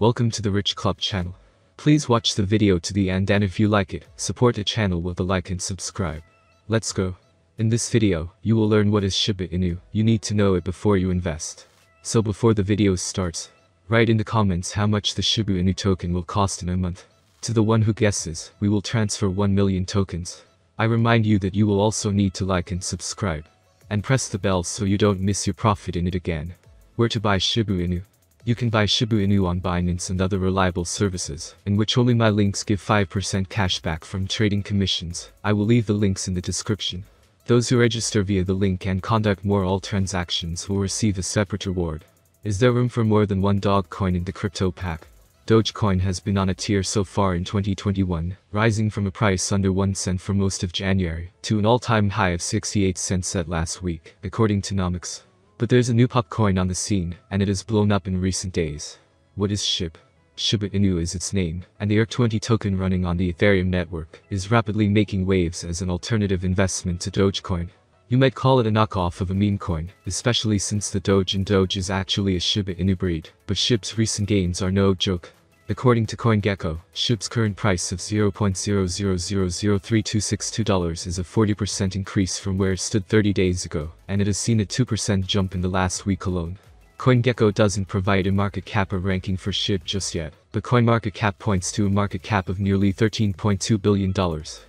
Welcome to the Rich Club channel. Please watch the video to the end and if you like it, support the channel with a like and subscribe. Let's go. In this video, you will learn what is Shiba Inu, you need to know it before you invest. So before the video starts, write in the comments how much the Shiba Inu token will cost in a month. To the one who guesses, we will transfer 1 million tokens. I remind you that you will also need to like and subscribe. And press the bell so you don't miss your profit in it again. Where to buy Shiba Inu? You can buy Shibu Inu on Binance and other reliable services, in which only my links give 5% cashback from trading commissions. I will leave the links in the description. Those who register via the link and conduct more all transactions will receive a separate reward. Is there room for more than one Dogecoin in the crypto pack? Dogecoin has been on a tear so far in 2021, rising from a price under 1 cent for most of January, to an all-time high of 68 cents set last week, according to Nomics. But there's a new pop coin on the scene, and it has blown up in recent days. What is SHIB? Shibit Inu is its name, and the ERC20 token running on the Ethereum network is rapidly making waves as an alternative investment to Dogecoin. You might call it a knockoff of a meme coin, especially since the Doge and Doge is actually a Shiba Inu breed, but SHIB's recent gains are no joke. According to CoinGecko, SHIP's current price of $0.0000326.2 is a 40% increase from where it stood 30 days ago, and it has seen a 2% jump in the last week alone. CoinGecko doesn't provide a market cap or ranking for SHIB just yet, but CoinMarketCap points to a market cap of nearly $13.2 billion,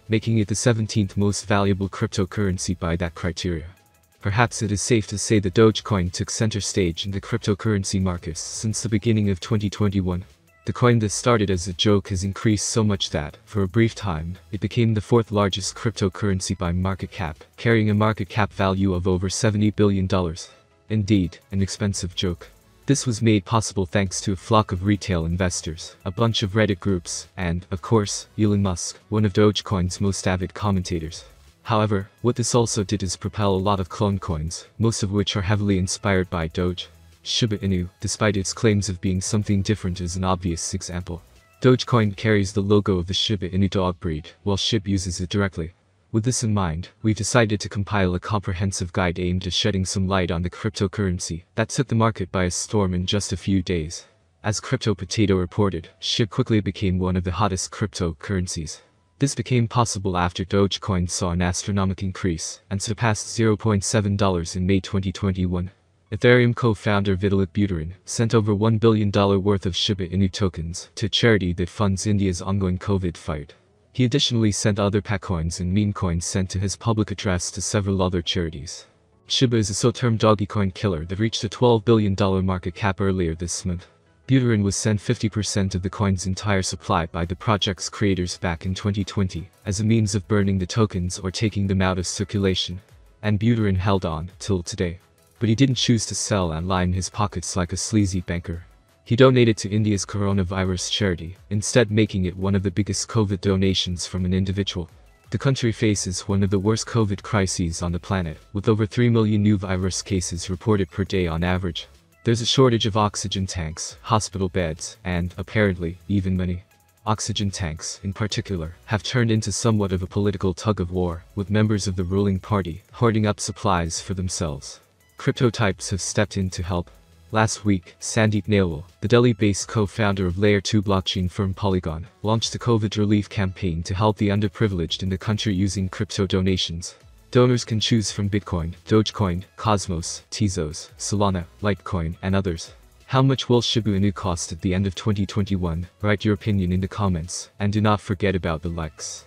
making it the 17th most valuable cryptocurrency by that criteria. Perhaps it is safe to say that Dogecoin took center stage in the cryptocurrency markets since the beginning of 2021. The coin that started as a joke has increased so much that, for a brief time, it became the fourth largest cryptocurrency by market cap, carrying a market cap value of over $70 billion. Indeed, an expensive joke. This was made possible thanks to a flock of retail investors, a bunch of Reddit groups, and, of course, Elon Musk, one of Dogecoin's most avid commentators. However, what this also did is propel a lot of clone coins, most of which are heavily inspired by Doge. Shiba Inu, despite its claims of being something different is an obvious example. Dogecoin carries the logo of the Shiba Inu dog breed, while SHIB uses it directly. With this in mind, we have decided to compile a comprehensive guide aimed at shedding some light on the cryptocurrency that took the market by a storm in just a few days. As Crypto Potato reported, SHIB quickly became one of the hottest cryptocurrencies. This became possible after Dogecoin saw an astronomical increase and surpassed $0.7 in May 2021. Ethereum co-founder Vitalik Buterin sent over $1 billion worth of Shiba Inu tokens to charity that funds India's ongoing COVID fight. He additionally sent other Patcoins and meme coins sent to his public address to several other charities. Shiba is a so-termed doggycoin killer that reached a $12 billion market cap earlier this month. Buterin was sent 50% of the coin's entire supply by the project's creators back in 2020 as a means of burning the tokens or taking them out of circulation, and Buterin held on till today but he didn't choose to sell and line his pockets like a sleazy banker. He donated to India's coronavirus charity, instead making it one of the biggest COVID donations from an individual. The country faces one of the worst COVID crises on the planet, with over 3 million new virus cases reported per day on average. There's a shortage of oxygen tanks, hospital beds, and, apparently, even money. Oxygen tanks, in particular, have turned into somewhat of a political tug-of-war, with members of the ruling party hoarding up supplies for themselves. Crypto types have stepped in to help. Last week, Sandeep Nawal, the Delhi-based co-founder of Layer 2 blockchain firm Polygon, launched a COVID relief campaign to help the underprivileged in the country using crypto donations. Donors can choose from Bitcoin, Dogecoin, Cosmos, Tezos, Solana, Litecoin, and others. How much will Shibu Inu cost at the end of 2021? Write your opinion in the comments, and do not forget about the likes.